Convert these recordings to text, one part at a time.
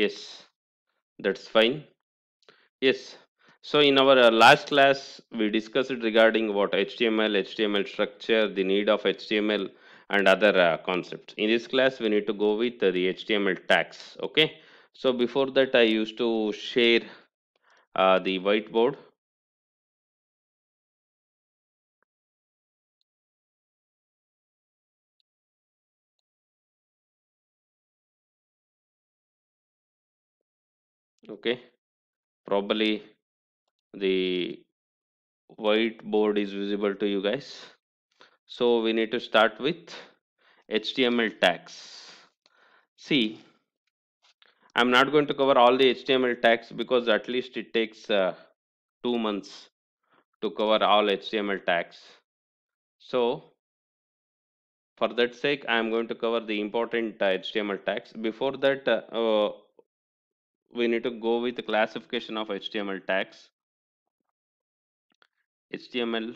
yes that's fine yes so in our uh, last class we discussed regarding what html html structure the need of html and other uh, concepts in this class we need to go with uh, the html tags okay so before that i used to share uh, the whiteboard okay probably the whiteboard is visible to you guys so we need to start with HTML tags see I'm not going to cover all the HTML tags because at least it takes uh, two months to cover all HTML tags so for that sake I am going to cover the important uh, HTML tags before that uh, uh we need to go with the classification of HTML tags. HTML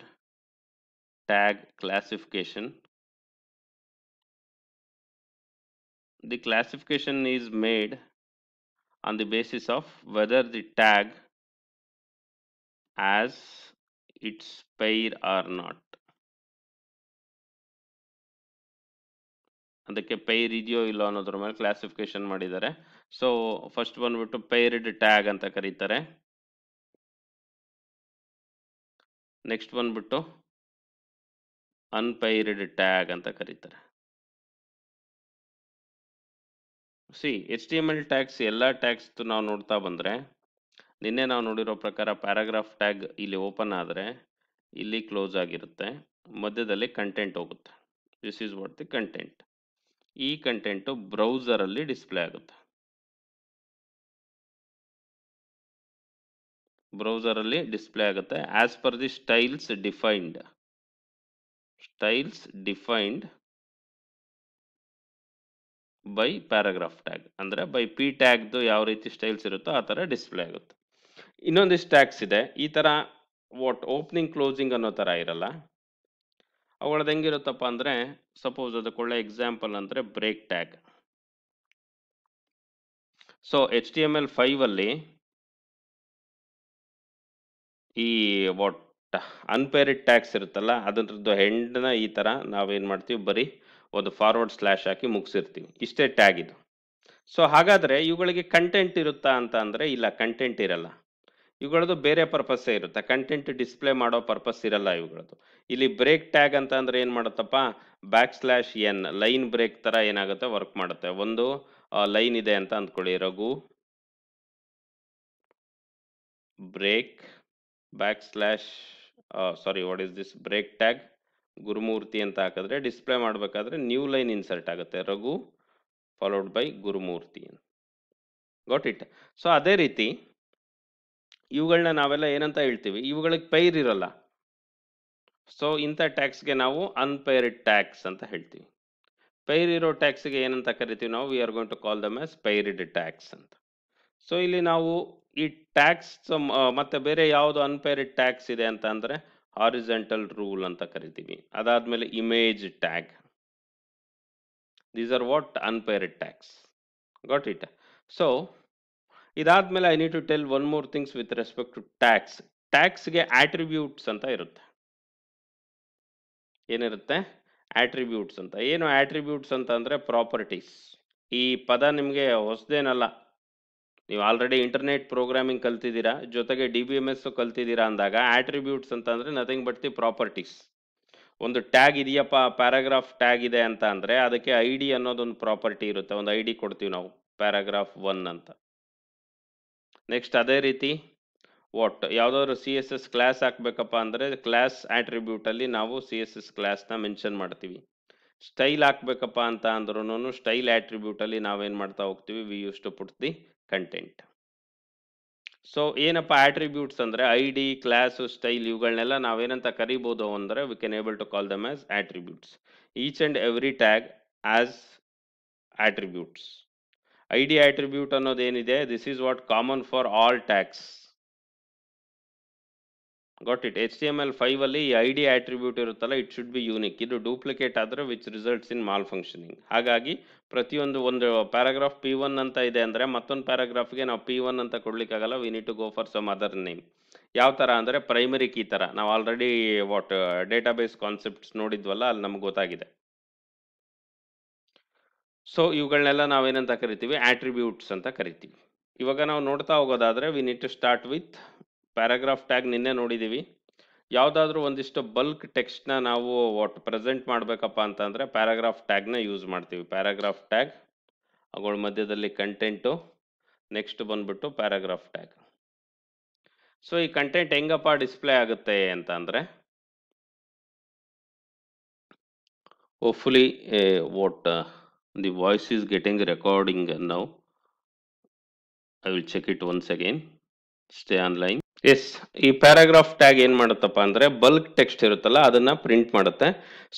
tag classification. The classification is made on the basis of whether the tag has its pair or not. ಅದಕ್ಕೆ pair ಇದೆಯೋ classification ಅನ್ನೋದ್ರ ಮೇಲೆ classification ಮಾಡಿದ್ದಾರೆ so first ಬಂದ್ಬಿಟ್ಟು ಪೈರ್ಡ್ tag ಅಂತ ಕರೀತಾರೆ next ಬಂದ್ಬಿಟ್ಟು ಅನ್ಪೈರ್ಡ್ tag ಅಂತ ಕರೀತಾರೆ ಸಿ H T M L tags ಎಲ್ಲ ಟ್ಯಾಗ್ಸ್ ನಾವು ನೋಡ್ತಾ ಬಂದರೆ ನಿನ್ನೆ ನಾವು ನೋಡಿರೋ ಪ್ರಕಾರ ಪ್ಯಾರಾಗ್ರಾಫ್ ಟ್ಯಾಗ್ ಇಲ್ಲಿ ಓಪನ್ ಆದರೆ ಇಲ್ಲಿ ಕ್ಲೋಸ್ ಆಗಿರುತ್ತೆ ಮಧ್ಯದಲ್ಲಿ ಕಂಟೆಂಟ್ ಹೋಗುತ್ತೆ this is what the content ಈ ಕಂಟೆಂಟು ಬ್ರೌಸರಲ್ಲಿ ಡಿಸ್ಪ್ಲೇ ಆಗುತ್ತೆ ಬ್ರೌಸರಲ್ಲಿ ಡಿಸ್ಪ್ಲೇ ಆಗುತ್ತೆ as per the styles defined styles defined by paragraph tag ಅಂದರೆ ಬೈ ಪಿ ಟ್ಯಾಗ್ದು ಯಾವ ರೀತಿ ಸ್ಟೈಲ್ಸ್ ಇರುತ್ತೋ ಆ ಥರ ಡಿಸ್ಪ್ಲೇ ಆಗುತ್ತೆ ಇನ್ನೊಂದಿಷ್ಟು ಟ್ಯಾಗ್ಸ್ ಇದೆ ಈ ಥರ ವಾಟ್ ಓಪನಿಂಗ್ ಕ್ಲೋಸಿಂಗ್ ಅನ್ನೋ ಥರ ಇರಲ್ಲ ಅವುಗಳದ್ದು ಹೆಂಗಿರುತ್ತಪ್ಪ ಅಂದರೆ ಸಪೋಸ್ ಅದಕ್ಕೆ ಒಳ್ಳೆ ಎಕ್ಸಾಂಪಲ್ ಅಂದರೆ break tag so H T M L ಫೈವಲ್ಲಿ ಈ ಒಟ್ ಅನ್ಪೇರಿಡ್ ಟ್ಯಾಕ್ಸ್ ಇರುತ್ತಲ್ಲ ಅದ್ರದ್ದು ಹೆಂಡನ್ನ ಈ ಥರ ನಾವೇನು ಮಾಡ್ತೀವಿ ಬರೀ ಒಂದು ಫಾರ್ವರ್ಡ್ ಸ್ಲ್ಯಾಶ್ ಹಾಕಿ ಮುಗಿಸಿರ್ತೀವಿ ಇಷ್ಟೇ ಟ್ಯಾಗ್ ಇದು ಸೊ ಹಾಗಾದರೆ ಇವುಗಳಿಗೆ ಕಂಟೆಂಟ್ ಇರುತ್ತಾ ಅಂತ ಅಂದರೆ ಇಲ್ಲ ಕಂಟೆಂಟ್ ಇರಲ್ಲ ಇವುಗಳದ್ದು ಬೇರೆ ಪರ್ಪಸ್ಸೇ ಇರುತ್ತೆ ಕಂಟೆಂಟ್ ಡಿಸ್ಪ್ಲೇ ಮಾಡೋ ಪರ್ಪಸ್ ಇರಲ್ಲ ಇವುಗಳದ್ದು ಇಲ್ಲಿ ಬ್ರೇಕ್ ಟ್ಯಾಗ್ ಅಂತ ಅಂದರೆ ಏನು ಮಾಡುತ್ತಪ್ಪ back slash N line break ಥರ ಏನಾಗುತ್ತೆ ವರ್ಕ್ ಮಾಡುತ್ತೆ ಒಂದು ಲೈನ್ ಇದೆ ಅಂತ ಅಂದ್ಕೊಳ್ಳಿ Raghu break slash sorry what is this break tag Gurumurthy ಅಂತ ಹಾಕಿದ್ರೆ ಡಿಸ್ಪ್ಲೇ ಮಾಡಬೇಕಾದ್ರೆ ನ್ಯೂ ಲೈನ್ ಇನ್ಸರ್ಟ್ ಆಗುತ್ತೆ Raghu followed by Gurumurthy got it so ಅದೇ ರೀತಿ ಇವುಗಳನ್ನ ನಾವೆಲ್ಲ ಏನಂತ ಹೇಳ್ತೀವಿ ಇವುಗಳಿಗೆ ಪೈರ್ ಇರಲ್ಲ ಸೊ ಇಂಥ ಟ್ಯಾಕ್ಸ್ಗೆ ನಾವು ಅನ್ಪೈರ್ಡ್ ಟ್ಯಾಕ್ಸ್ ಅಂತ ಹೇಳ್ತೀವಿ ಪೈರ್ ಇರೋ ಟ್ಯಾಕ್ಸ್ಗೆ ಏನಂತ ಕರಿತೀವಿ ನಾವು we are going to call them as paired tags ಅಂತ ಸೊ ಇಲ್ಲಿ ನಾವು ಈ ಟ್ಯಾಕ್ಸ್ ಮತ್ತೆ ಬೇರೆ ಯಾವುದು ಅನ್ಪೇರಿಡ್ ಟ್ಯಾಕ್ಸ್ ಇದೆ ಅಂತ ಅಂದ್ರೆ ಆರಿಜೆಂಟಲ್ ರೂಲ್ ಅಂತ ಕರಿತೀವಿ ಅದಾದ್ಮೇಲೆ image tag these are what unpaired tags got it so ಇದಾದ್ಮೇಲೆ I need to tell one more things with respect to tags ಟ್ಯಾಕ್ಸ್ಗೆ ಆಟ್ರಿಬ್ಯೂಟ್ಸ್ ಅಂತ ಇರುತ್ತೆ ಏನಿರುತ್ತೆ ಆಟ್ರಿಬ್ಯೂಟ್ಸ್ ಅಂತ ಏನು ಆಟ್ರಿಬ್ಯೂಟ್ಸ್ ಅಂತ ಅಂದರೆ ಪ್ರಾಪರ್ಟೀಸ್ ಈ ಪದ ನಿಮಗೆ ಹೊಸದೇನಲ್ಲ ನೀವು ಆಲ್ರೆಡಿ ಇಂಟರ್ನೆಟ್ ಪ್ರೋಗ್ರಾಮಿಂಗ್ ಕಲ್ತಿದ್ದೀರಾ ಜೊತೆಗೆ ಡಿ ಬಿ ಎಮ್ ಎಸ್ ಕಲ್ತಿದ್ದೀರಾ ಅಂದಾಗ ಆಟ್ರಿಬ್ಯೂಟ್ಸ್ ಅಂತ ಅಂದರೆ ನಥಿಂಗ್ ಬಟ್ ದಿ ಪ್ರಾಪರ್ಟೀಸ್ ಒಂದು ಟ್ಯಾಗ್ ಇದೆಯಪ್ಪ ಪ್ಯಾರಾಗ್ರಾಫ್ ಟ್ಯಾಗ್ ಇದೆ ಅಂತ ಅಂದರೆ ಅದಕ್ಕೆ ಐ ಡಿ ಅನ್ನೋದೊಂದು ಪ್ರಾಪರ್ಟಿ ಇರುತ್ತೆ ಒಂದು ಐ ಡಿ ಕೊಡ್ತೀವಿ ನಾವು ಪ್ಯಾರಾಗ್ರಾಫ್ ಒನ್ ಅಂತ ನೆಕ್ಸ್ಟ್ ಅದೇ ರೀತಿ ವಾಟ್ ಯಾವುದಾದ್ರು ಸಿ ಎಸ್ ಎಸ್ ಕ್ಲಾಸ್ ಹಾಕ್ಬೇಕಪ್ಪ ಅಂದರೆ ಕ್ಲಾಸ್ ಆಟ್ರಿಬ್ಯೂಟಲ್ಲಿ ನಾವು ಸಿ ಎಸ್ ಎಸ್ ಕ್ಲಾಸ್ನ ಮೆನ್ಷನ್ ಮಾಡ್ತೀವಿ ಸ್ಟೈಲ್ ಹಾಕ್ಬೇಕಪ್ಪ ಅಂತ ಅಂದ್ರೂ ಸ್ಟೈಲ್ ಆಟ್ರಿಬ್ಯೂಟಲ್ಲಿ ನಾವೇನು ಮಾಡ್ತಾ ಹೋಗ್ತೀವಿ we use to put the content so ಏನಪ್ಪ ಆಟ್ರಿಬ್ಯೂಟ್ಸ್ ಅಂದರೆ ಐ ಡಿ ಕ್ಲಾಸು ಸ್ಟೈಲ್ ಇವುಗಳನ್ನೆಲ್ಲ ನಾವೇನಂತ ಕರಿಬೋದು ಅಂದರೆ we can able to call them as attributes each and every tag as attributes I D attribute ಅನ್ನೋದೇನಿದೆ this is what common for all tax got it H T M L five ಅಲ್ಲಿ ಈ I D attribute ಇರುತ್ತಲ್ಲ it should be unique ಇದು duplicate ಆದರೆ which results in malfunctioning ಹಾಗಾಗಿ ಪ್ರತಿಯೊಂದು ಒಂದು paragraph P one ಅಂತ ಇದೆ ಅಂದರೆ ಮತ್ತೊಂದು ಪ್ಯಾರಾಗ್ರಾಫ್ಗೆ ನಾವು ಪಿ ಒನ್ ಅಂತ ಕೊಡ್ಲಿಕ್ಕಾಗಲ್ಲ we need to go for some other name ಯಾವ ಥರ ಅಂದರೆ ಪ್ರೈಮರಿ ಕೀ ಥರ ನಾವು ಆಲ್ರೆಡಿ ವಾಟ್ ಬೇಸ್ ಕಾನ್ಸೆಪ್ಟ್ಸ್ ನೋಡಿದ್ವಲ್ಲ ಅಲ್ಲಿ ನಮ್ಗೆ ಗೊತ್ತಾಗಿದೆ ಸೊ ಇವುಗಳನ್ನೆಲ್ಲ ನಾವೇನಂತ ಕರಿತೀವಿ ಆಟ್ರಿಬ್ಯೂಟ್ಸ್ ಅಂತ ಕರಿತೀವಿ ಇವಾಗ ನಾವು ನೋಡ್ತಾ ಹೋಗೋದಾದರೆ we need to start with paragraph tag ನಿನ್ನೆ ನೋಡಿದ್ದೀವಿ ಯಾವುದಾದ್ರೂ ಒಂದಿಷ್ಟು ಬಲ್ಕ್ ಟೆಕ್ಸ್ಟ್ನ ನಾವು ಒಟ್ಟು ಪ್ರೆಸೆಂಟ್ ಮಾಡಬೇಕಪ್ಪ ಅಂತಂದರೆ ಪ್ಯಾರಾಗ್ರಾಫ್ ಟ್ಯಾಗ್ನ ಯೂಸ್ ಮಾಡ್ತೀವಿ ಪ್ಯಾರಾಗ್ರಾಫ್ ಟ್ಯಾಗ್ ಅವುಗಳ ಮಧ್ಯದಲ್ಲಿ ಕಂಟೆಂಟು ನೆಕ್ಸ್ಟ್ ಬಂದುಬಿಟ್ಟು ಪ್ಯಾರಾಗ್ರಾಫ್ ಟ್ಯಾಗ್ ಸೊ ಈ ಕಂಟೆಂಟ್ ಹೆಂಗಪ್ಪ ಡಿಸ್ಪ್ಲೇ ಆಗುತ್ತೆ ಅಂತ ಅಂದರೆ hopefully what the voice is getting recording now I will check it once again stay online yes ಈ ಪ್ಯಾರಾಗ್ರಾಫ್ ಟ್ಯಾಗ್ ಏನ್ ಮಾಡುತ್ತಪ್ಪ ಅಂದ್ರೆ ಬಲ್ಕ್ ಟೆಕ್ಸ್ಟ್ ಇರುತ್ತಲ್ಲ ಅದನ್ನ ಪ್ರಿಂಟ್ ಮಾಡುತ್ತೆ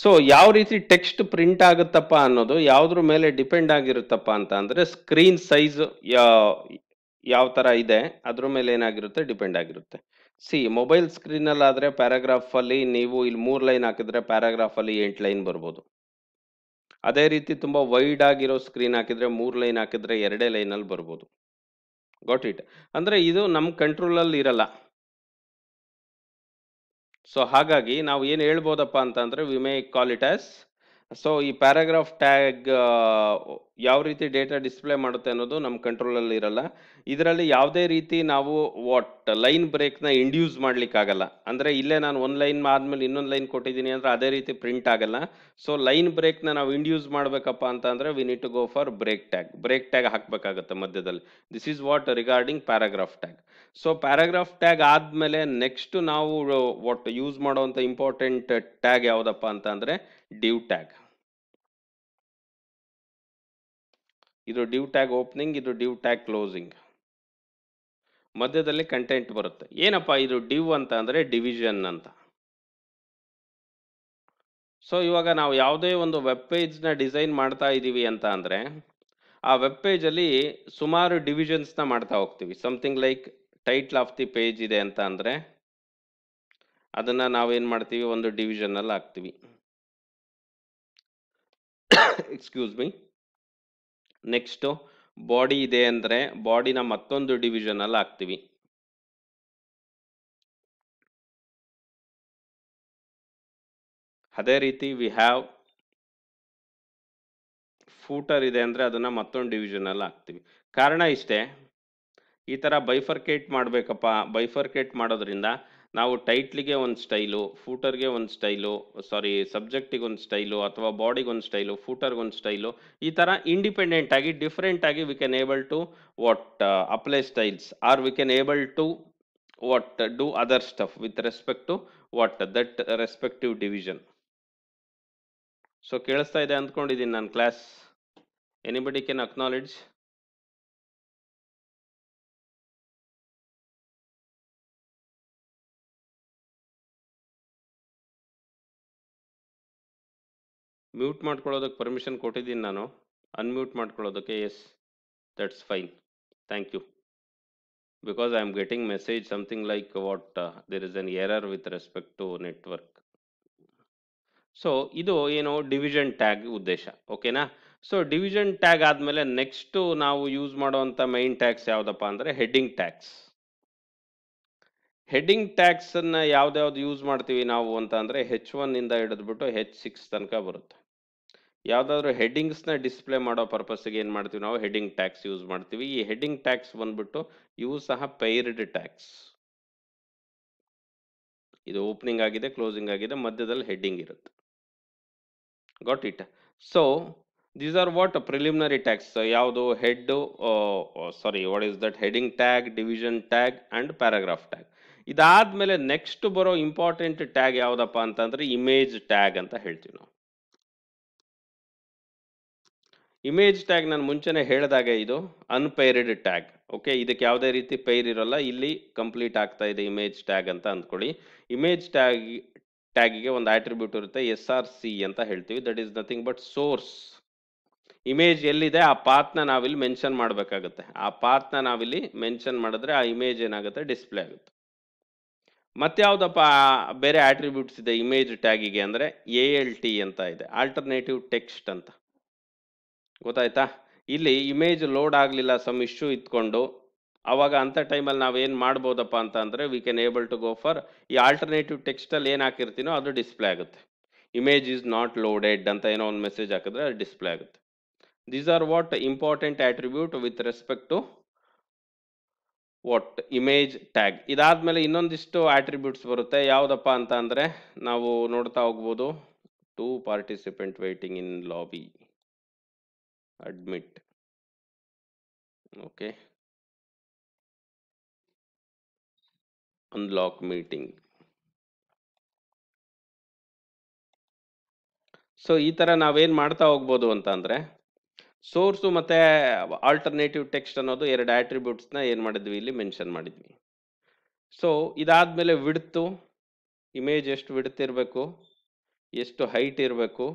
ಸೊ ಯಾವ ರೀತಿ ಟೆಕ್ಸ್ಟ್ ಪ್ರಿಂಟ್ ಆಗುತ್ತಪ್ಪ ಅನ್ನೋದು ಯಾವ್ದ್ರ ಮೇಲೆ ಡಿಪೆಂಡ್ ಆಗಿರುತ್ತಪ್ಪ ಅಂತ ಅಂದ್ರೆ ಸ್ಕ್ರೀನ್ ಸೈಜ್ ಯಾವ ತರ ಇದೆ ಅದ್ರ ಮೇಲೆ ಏನಾಗಿರುತ್ತೆ ಡಿಪೆಂಡ್ ಆಗಿರುತ್ತೆ ಸಿ ಮೊಬೈಲ್ ಸ್ಕ್ರೀನ್ ಅಲ್ಲಿ ಆದ್ರೆ ಪ್ಯಾರಾಗ್ರಾಫ್ ಅಲ್ಲಿ ನೀವು ಇಲ್ಲಿ ಮೂರ್ ಲೈನ್ ಹಾಕಿದ್ರೆ ಪ್ಯಾರಾಗ್ರಾಫ್ ಅಲ್ಲಿ ಎಂಟು ಲೈನ್ ಬರ್ಬೋದು ಅದೇ ರೀತಿ ತುಂಬಾ ವೈಡ್ ಆಗಿರೋ ಸ್ಕ್ರೀನ್ ಹಾಕಿದ್ರೆ ಮೂರ್ ಲೈನ್ ಹಾಕಿದ್ರೆ ಎರಡೇ ಲೈನ್ ಅಲ್ಲಿ ಬರ್ಬೋದು ಗಾಟ್ ಇಟ್ ಅಂದರೆ ಇದು ನಮ್ಮ ಕಂಟ್ರೋಲಲ್ಲಿ ಇರಲ್ಲ ಸೊ ಹಾಗಾಗಿ ನಾವು ಏನು ಹೇಳ್ಬೋದಪ್ಪ ಅಂತಂದರೆ we may call it as so ಈ ಪ್ಯಾರಾಗ್ರಾಫ್ ಟ್ಯಾಗ್ ಯಾವ ರೀತಿ ಡೇಟಾ ಡಿಸ್ಪ್ಲೇ ಮಾಡುತ್ತೆ ಅನ್ನೋದು ನಮ್ಮ ಕಂಟ್ರೋಲಲ್ಲಿ ಇರಲ್ಲ ಇದರಲ್ಲಿ ಯಾವುದೇ ರೀತಿ ನಾವು ವಾಟ್ ಲೈನ್ ಬ್ರೇಕ್ನ ಇಂಡ್ಯೂಸ್ ಮಾಡಲಿಕ್ಕಾಗಲ್ಲ ಅಂದರೆ ಇಲ್ಲೇ ನಾನು ಒಂದು ಲೈನ್ ಆದಮೇಲೆ ಇನ್ನೊಂದು ಲೈನ್ ಕೊಟ್ಟಿದ್ದೀನಿ ಅಂದರೆ ಅದೇ ರೀತಿ ಪ್ರಿಂಟ್ ಆಗಲ್ಲ ಸೊ ಲೈನ್ ಬ್ರೇಕ್ನ ನಾವು ಇಂಡ್ಯೂಸ್ ಮಾಡಬೇಕಪ್ಪ ಅಂತ ಅಂದರೆ we need to go for break tag break tag ಹಾಕಬೇಕಾಗತ್ತೆ ಮಧ್ಯದಲ್ಲಿ this is what regarding paragraph tag so paragraph tag ಆದಮೇಲೆ ನೆಕ್ಸ್ಟ್ ನಾವು ವಾಟ್ ಯೂಸ್ ಮಾಡುವಂಥ ಇಂಪಾರ್ಟೆಂಟ್ ಟ್ಯಾಗ್ ಯಾವುದಪ್ಪ ಅಂತ ಅಂದರೆ ಡ್ಯೂ ಟ್ಯಾಗ್ ಇದು ಡ್ಯೂ ಟ್ಯಾಗ್ ಓಪನಿಂಗ್ ಇದು ಡ್ಯೂ ಟ್ಯಾಗ್ ಕ್ಲೋಸಿಂಗ್ ಮಧ್ಯದಲ್ಲಿ ಕಂಟೆಂಟ್ ಬರುತ್ತೆ ಏನಪ್ಪ ಇದು ಡಿವ್ ಅಂತ ಅಂದರೆ ಡಿವಿಷನ್ ಅಂತ ಸೊ ಇವಾಗ ನಾವು ಯಾವುದೇ ಒಂದು ವೆಬ್ ಪೇಜ್ನ ಡಿಸೈನ್ ಮಾಡ್ತಾ ಇದ್ದೀವಿ ಅಂತ ಅಂದರೆ ಆ ವೆಬ್ ಪೇಜಲ್ಲಿ ಸುಮಾರು ಡಿವಿಷನ್ಸ್ನ ಮಾಡ್ತಾ ಹೋಗ್ತೀವಿ something like title of the page ಇದೆ ಅಂತ ಅಂದರೆ ಅದನ್ನು ನಾವೇನು ಮಾಡ್ತೀವಿ ಒಂದು ಡಿವಿಷನಲ್ಲಿ ಹಾಕ್ತೀವಿ ಎಕ್ಸ್ಕ್ಯೂಸ್ ಮೀ ನೆಕ್ಸ್ಟು ಬಾಡಿ ಇದೆ ಅಂದರೆ ಬಾಡಿನ ಮತ್ತೊಂದು ಡಿವಿಷನಲ್ಲಿ ಹಾಕ್ತೀವಿ ಅದೇ ರೀತಿ ವಿ ಹ್ಯಾವ್ ಫೂಟರ್ ಇದೆ ಅಂದರೆ ಅದನ್ನು ಮತ್ತೊಂದು ಡಿವಿಷನಲ್ಲಿ ಹಾಕ್ತೀವಿ ಕಾರಣ ಇಷ್ಟೇ ಈ ಥರ ಬೈಫರ್ಕೇಟ್ ಮಾಡಬೇಕಪ್ಪ ಬೈಫರ್ಕೇಟ್ ಮಾಡೋದ್ರಿಂದ ನಾವು ಟೈಟ್ಲಿಗೆ ಒಂದು ಸ್ಟೈಲು ಫೂಟರ್ಗೆ ಒಂದು ಸ್ಟೈಲು ಸಾರಿ ಸಬ್ಜೆಕ್ಟಿಗೆ ಒಂದು ಸ್ಟೈಲು ಅಥವಾ ಬಾಡಿಗೊಂದು ಒಂದು ಸ್ಟೈಲು ಫೂಟರ್ಗೆ ಒಂದು ಸ್ಟೈಲು ಈ ಥರ ಇಂಡಿಪೆಂಡೆಂಟ್ ಆಗಿ ಡಿಫ್ರೆಂಟ್ ಆಗಿ we can able to what apply styles or we can able to what do other stuff with respect to what that respective division so ಕೇಳಿಸ್ತಾ ಇದೆ ಅಂದ್ಕೊಂಡಿದ್ದೀನಿ ನಾನು class anybody can acknowledge mute ಮಾಡ್ಕೊಳ್ಳೋದಕ್ಕೆ permission ಕೊಟ್ಟಿದ್ದೀನಿ ನಾನು unmute ಮಾಡ್ಕೊಳ್ಳೋದಕ್ಕೆ yes that's fine thank you because I am getting message something like what there is an error with respect to network so ಇದು ಏನು ಡಿವಿಷನ್ ಟ್ಯಾಗ್ ಉದ್ದೇಶ ಓಕೆನಾ so division tag ಆದಮೇಲೆ next ನಾವು ಯೂಸ್ ಮಾಡುವಂಥ ಮೈನ್ ಟ್ಯಾಕ್ಸ್ ಯಾವುದಪ್ಪ ಅಂದರೆ heading tax heading ಯಾವ್ದು ಯಾವ್ದಾವ್ದು ಯೂಸ್ ಮಾಡ್ತೀವಿ ನಾವು ಅಂತ ಅಂದರೆ ಹೆಚ್ ಒನ್ನಿಂದ ಹಿಡಿದ್ಬಿಟ್ಟು ಹೆಚ್ ಸಿಕ್ಸ್ ತನಕ ಬರುತ್ತೆ ಯಾವುದಾದ್ರೂ ಹೆಡ್ಡಿಂಗ್ಸ್ನ ಡಿಸ್ಪ್ಲೇ ಮಾಡೋ ಪರ್ಪಸ್ಗೆ ಏನು ಮಾಡ್ತೀವಿ ನಾವು ಹೆಡ್ಡಿಂಗ್ ಟ್ಯಾಕ್ಸ್ ಯೂಸ್ ಮಾಡ್ತೀವಿ ಈ ಹೆಡ್ಡಿಂಗ್ ಟ್ಯಾಕ್ಸ್ ಬಂದ್ಬಿಟ್ಟು ಇವು ಸಹ ಪೈರ್ಡ್ ಟ್ಯಾಕ್ಸ್ ಇದು ಓಪನಿಂಗ್ ಆಗಿದೆ ಕ್ಲೋಸಿಂಗ್ ಆಗಿದೆ ಮಧ್ಯದಲ್ಲಿ ಹೆಡ್ಡಿಂಗ್ ಇರುತ್ತೆ got it so these are what preliminary tags ಯಾವುದು head sorry what is that heading tag division tag and paragraph tag ಇದಾದ ಮೇಲೆ ನೆಕ್ಸ್ಟ್ ಬರೋ ಇಂಪಾರ್ಟೆಂಟ್ ಟ್ಯಾಗ್ ಯಾವುದಪ್ಪ ಅಂತಂದರೆ ಇಮೇಜ್ ಟ್ಯಾಗ್ ಅಂತ ಹೇಳ್ತೀವಿ ನಾವು ಇಮೇಜ್ ಟ್ಯಾಗ್ ನಾನು ಮುಂಚೆನೇ ಹೇಳಿದಾಗ ಇದು ಅನ್ಪೈರ್ಡ್ ಟ್ಯಾಗ್ ಓಕೆ ಇದಕ್ಕೆ ಯಾವುದೇ ರೀತಿ ಪೈರ್ ಇರೋಲ್ಲ ಇಲ್ಲಿ ಕಂಪ್ಲೀಟ್ ಆಗ್ತಾ ಇದೆ ಇಮೇಜ್ ಟ್ಯಾಗ್ ಅಂತ ಅಂದ್ಕೊಳ್ಳಿ ಇಮೇಜ್ ಟ್ಯಾಗ್ ಟ್ಯಾಗಿಗೆ ಒಂದು ಆಟ್ರಿಬ್ಯೂಟ್ ಇರುತ್ತೆ ಎಸ್ ಆರ್ ಸಿ ಅಂತ ಹೇಳ್ತೀವಿ that is nothing but source image ಎಲ್ಲಿದೆ ಆ ಪಾತ್ನ ನಾವಿಲ್ಲಿ ಮೆನ್ಷನ್ ಮಾಡಬೇಕಾಗುತ್ತೆ ಆ ಪಾತ್ನ ನಾವಿಲ್ಲಿ ಮೆನ್ಷನ್ ಮಾಡಿದ್ರೆ ಆ ಇಮೇಜ್ ಏನಾಗುತ್ತೆ ಡಿಸ್ಪ್ಲೇ ಆಗುತ್ತೆ ಮತ್ತೆ ಯಾವುದಪ್ಪ ಬೇರೆ ಆಟ್ರಿಬ್ಯೂಟ್ಸ್ ಇದೆ ಇಮೇಜ್ ಟ್ಯಾಗಿಗೆ ಅಂದರೆ ಎ ಎಲ್ ಟಿ ಅಂತ ಇದೆ ಆಲ್ಟರ್ನೇಟಿವ್ ಟೆಕ್ಸ್ಟ್ ಅಂತ ಗೊತ್ತಾಯ್ತಾ ಇಲ್ಲಿ ಇಮೇಜ್ ಲೋಡ್ ಆಗಲಿಲ್ಲ ಸಮ್ ಇಶ್ಯೂ ಇತ್ಕೊಂಡು ಅವಾಗ ಅಂಥ ಟೈಮಲ್ಲಿ ನಾವೇನು ಮಾಡ್ಬೋದಪ್ಪ ಅಂತ ಅಂದರೆ we can able to go for ಈ ಆಲ್ಟರ್ನೇಟಿವ್ ಟೆಕ್ಸ್ಟಲ್ಲಿ ಏನು ಹಾಕಿರ್ತೀನೋ ಅದು ಡಿಸ್ಪ್ಲೇ ಆಗುತ್ತೆ ಇಮೇಜ್ ಈಸ್ ನಾಟ್ ಲೋಡೆಡ್ ಅಂತ ಏನೋ ಒಂದು ಮೆಸೇಜ್ ಹಾಕಿದ್ರೆ ಅದು ಡಿಸ್ಪ್ಲೇ ಆಗುತ್ತೆ these are what important attribute with respect to what image tag ಇದಾದಮೇಲೆ ಇನ್ನೊಂದಿಷ್ಟು ಆಟ್ರಿಬ್ಯೂಟ್ಸ್ ಬರುತ್ತೆ ಯಾವುದಪ್ಪ ಅಂತ ಅಂದರೆ ನಾವು ನೋಡ್ತಾ ಹೋಗ್ಬೋದು two participant waiting in lobby admit okay unlock meeting so ಈ ಥರ ನಾವೇನು ಮಾಡ್ತಾ ಹೋಗ್ಬೋದು ಅಂತ ಅಂದರೆ ಸೋರ್ಸು ಮತ್ತು ಆಲ್ಟರ್ನೇಟಿವ್ ಟೆಕ್ಸ್ಟ್ ಅನ್ನೋದು ಎರಡು ಆ್ಯಟ್ರಿಬ್ಯೂಟ್ಸ್ನ ಏನು ಮಾಡಿದ್ವಿ ಇಲ್ಲಿ ಮೆನ್ಷನ್ ಮಾಡಿದ್ವಿ ಸೊ ಮೇಲೆ ವಿಡ್ತು ಇಮೇಜ್ ಎಷ್ಟು ವಿಡ್ತ್ ಎಷ್ಟು ಹೈಟ್ ಇರಬೇಕು